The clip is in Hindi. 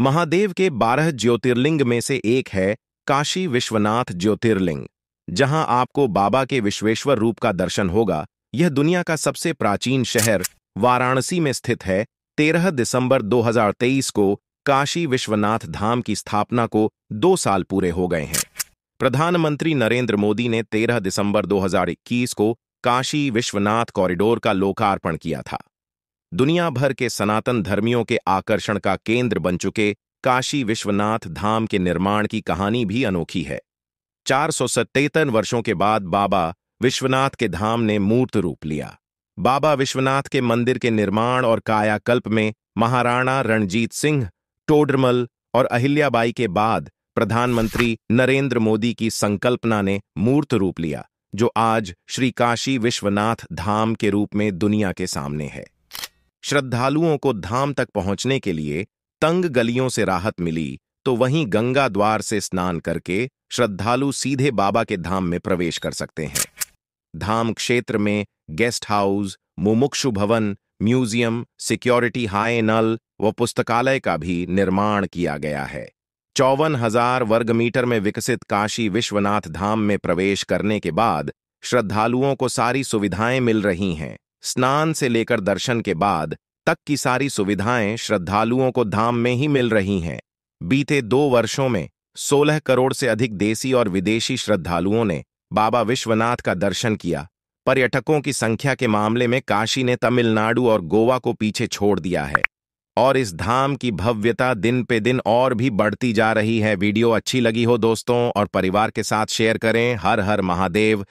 महादेव के बारह ज्योतिर्लिंग में से एक है काशी विश्वनाथ ज्योतिर्लिंग जहां आपको बाबा के विश्वेश्वर रूप का दर्शन होगा यह दुनिया का सबसे प्राचीन शहर वाराणसी में स्थित है 13 दिसंबर 2023 को काशी विश्वनाथ धाम की स्थापना को दो साल पूरे हो गए हैं प्रधानमंत्री नरेंद्र मोदी ने 13 दिसंबर 2021 को काशी विश्वनाथ कॉरिडोर का लोकार्पण किया था दुनिया भर के सनातन धर्मियों के आकर्षण का केंद्र बन चुके काशी विश्वनाथ धाम के निर्माण की कहानी भी अनोखी है चार वर्षों के बाद बाबा विश्वनाथ के धाम ने मूर्त रूप लिया बाबा विश्वनाथ के मंदिर के निर्माण और कायाकल्प में महाराणा रणजीत सिंह टोडरमल और अहिल्याबाई के बाद प्रधानमंत्री नरेंद्र मोदी की संकल्पना ने मूर्त रूप लिया जो आज श्री काशी विश्वनाथ धाम के रूप में दुनिया के सामने है श्रद्धालुओं को धाम तक पहुंचने के लिए तंग गलियों से राहत मिली तो वहीं गंगा द्वार से स्नान करके श्रद्धालु सीधे बाबा के धाम में प्रवेश कर सकते हैं धाम क्षेत्र में गेस्ट हाउस मुमुक्षु भवन म्यूजियम सिक्योरिटी हाई नल व पुस्तकालय का भी निर्माण किया गया है चौवन हजार वर्ग मीटर में विकसित काशी विश्वनाथ धाम में प्रवेश करने के बाद श्रद्धालुओं को सारी सुविधाएं मिल रही हैं स्नान से लेकर दर्शन के बाद तक की सारी सुविधाएं श्रद्धालुओं को धाम में ही मिल रही हैं बीते दो वर्षों में 16 करोड़ से अधिक देसी और विदेशी श्रद्धालुओं ने बाबा विश्वनाथ का दर्शन किया पर्यटकों की संख्या के मामले में काशी ने तमिलनाडु और गोवा को पीछे छोड़ दिया है और इस धाम की भव्यता दिन पे दिन और भी बढ़ती जा रही है वीडियो अच्छी लगी हो दोस्तों और परिवार के साथ शेयर करें हर हर महादेव